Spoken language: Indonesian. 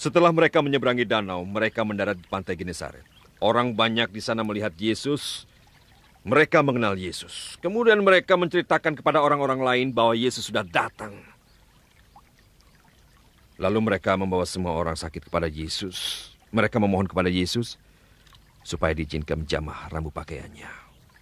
Setelah mereka menyeberangi danau, mereka mendarat di pantai Genesaret. Orang banyak di sana melihat Yesus. Mereka mengenal Yesus. Kemudian mereka menceritakan kepada orang-orang lain bahwa Yesus sudah datang. Lalu mereka membawa semua orang sakit kepada Yesus. Mereka memohon kepada Yesus supaya diizinkan menjamah rambu pakaiannya.